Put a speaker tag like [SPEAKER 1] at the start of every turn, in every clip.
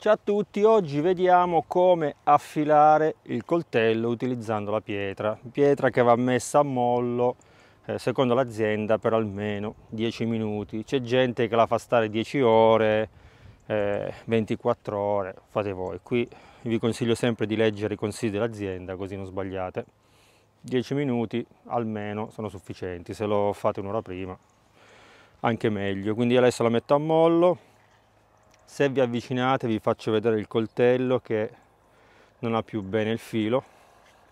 [SPEAKER 1] Ciao a tutti, oggi vediamo come affilare il coltello utilizzando la pietra, pietra che va messa a mollo eh, secondo l'azienda per almeno 10 minuti, c'è gente che la fa stare 10 ore, eh, 24 ore, fate voi, qui vi consiglio sempre di leggere i consigli dell'azienda così non sbagliate, 10 minuti almeno sono sufficienti, se lo fate un'ora prima anche meglio, quindi adesso la metto a mollo, se vi avvicinate vi faccio vedere il coltello che non ha più bene il filo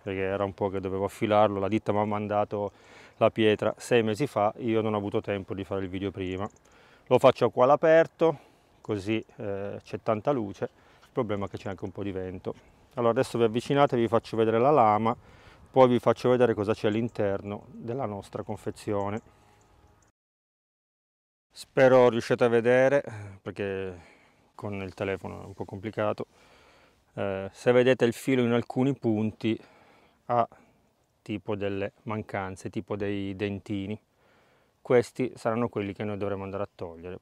[SPEAKER 1] perché era un po' che dovevo affilarlo la ditta mi ha mandato la pietra sei mesi fa io non ho avuto tempo di fare il video prima lo faccio qua all'aperto così eh, c'è tanta luce il problema è che c'è anche un po' di vento allora adesso vi avvicinate vi faccio vedere la lama poi vi faccio vedere cosa c'è all'interno della nostra confezione spero riuscite a vedere perché con il telefono è un po' complicato. Eh, se vedete il filo in alcuni punti ha tipo delle mancanze, tipo dei dentini. Questi saranno quelli che noi dovremo andare a togliere.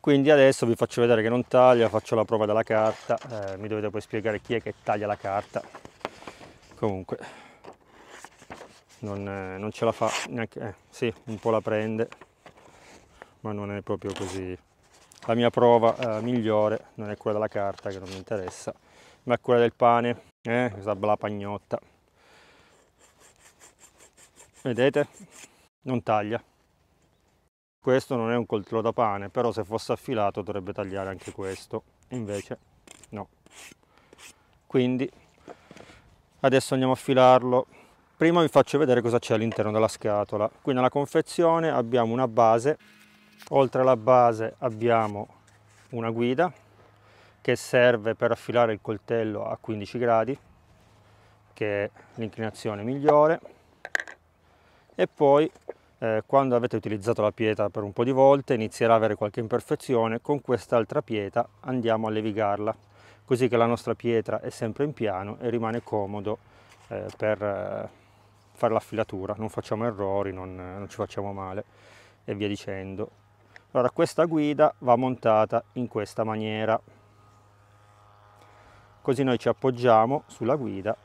[SPEAKER 1] Quindi adesso vi faccio vedere che non taglia, faccio la prova della carta, eh, mi dovete poi spiegare chi è che taglia la carta. Comunque non, eh, non ce la fa neanche, eh, sì, un po' la prende, ma non è proprio così la mia prova eh, migliore non è quella della carta, che non mi interessa, ma è quella del pane, eh, questa bella pagnotta. Vedete? Non taglia. Questo non è un coltello da pane, però se fosse affilato dovrebbe tagliare anche questo, invece no. Quindi adesso andiamo a filarlo prima vi faccio vedere cosa c'è all'interno della scatola qui nella confezione abbiamo una base oltre alla base abbiamo una guida che serve per affilare il coltello a 15 gradi che è l'inclinazione migliore e poi eh, quando avete utilizzato la pietra per un po' di volte inizierà a avere qualche imperfezione con quest'altra pietra andiamo a levigarla così che la nostra pietra è sempre in piano e rimane comodo eh, per eh, fare l'affilatura non facciamo errori, non, non ci facciamo male e via dicendo allora questa guida va montata in questa maniera. Così noi ci appoggiamo sulla guida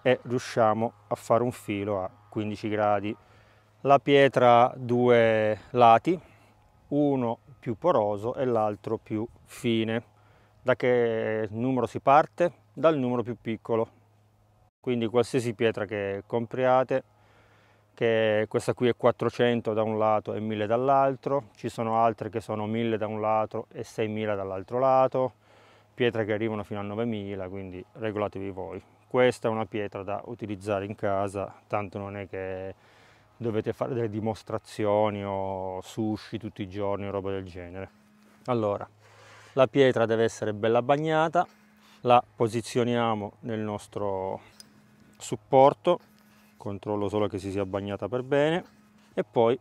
[SPEAKER 1] e riusciamo a fare un filo a 15 gradi. La pietra ha due lati, uno più poroso e l'altro più fine. Da che numero si parte? Dal numero più piccolo. Quindi qualsiasi pietra che compriate che questa qui è 400 da un lato e 1000 dall'altro, ci sono altre che sono 1000 da un lato e 6000 dall'altro lato, pietre che arrivano fino a 9000, quindi regolatevi voi. Questa è una pietra da utilizzare in casa, tanto non è che dovete fare delle dimostrazioni o sushi tutti i giorni o roba del genere. Allora, la pietra deve essere bella bagnata, la posizioniamo nel nostro supporto controllo solo che si sia bagnata per bene e poi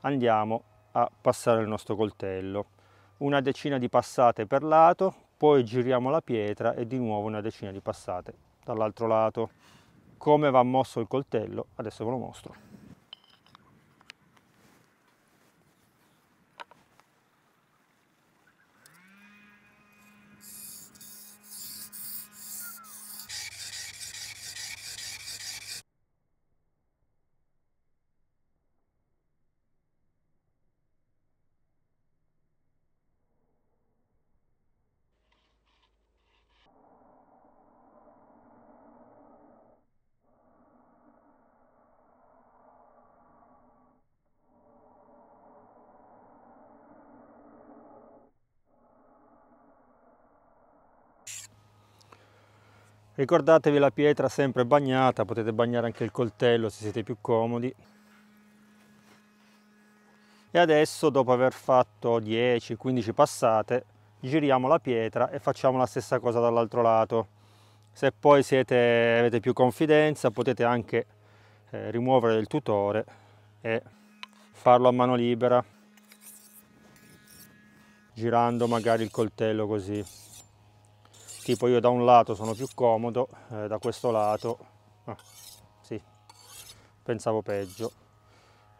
[SPEAKER 1] andiamo a passare il nostro coltello una decina di passate per lato poi giriamo la pietra e di nuovo una decina di passate dall'altro lato come va mosso il coltello adesso ve lo mostro Ricordatevi la pietra sempre bagnata, potete bagnare anche il coltello se siete più comodi. E adesso dopo aver fatto 10-15 passate giriamo la pietra e facciamo la stessa cosa dall'altro lato. Se poi siete, avete più confidenza potete anche eh, rimuovere il tutore e farlo a mano libera girando magari il coltello così tipo io da un lato sono più comodo, eh, da questo lato ah, sì, pensavo peggio,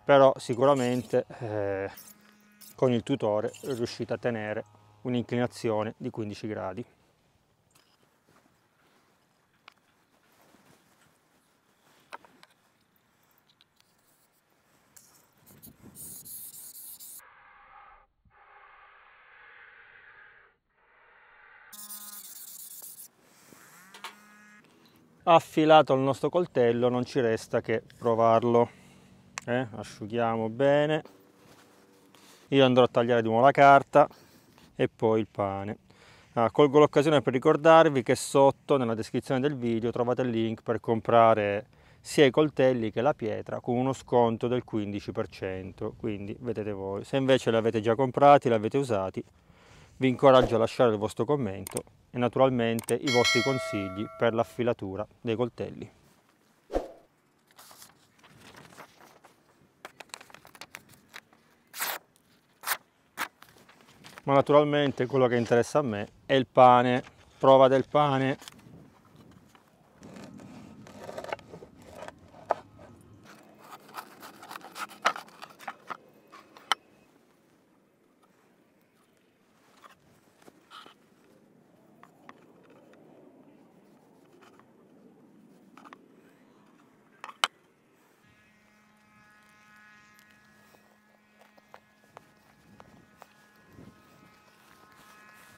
[SPEAKER 1] però sicuramente eh, con il tutore riuscite a tenere un'inclinazione di 15 gradi. affilato il nostro coltello non ci resta che provarlo eh? asciughiamo bene io andrò a tagliare di nuovo la carta e poi il pane ah, colgo l'occasione per ricordarvi che sotto nella descrizione del video trovate il link per comprare sia i coltelli che la pietra con uno sconto del 15% quindi vedete voi se invece l'avete già comprati l'avete usati vi incoraggio a lasciare il vostro commento e naturalmente i vostri consigli per l'affilatura dei coltelli. Ma naturalmente quello che interessa a me è il pane, prova del pane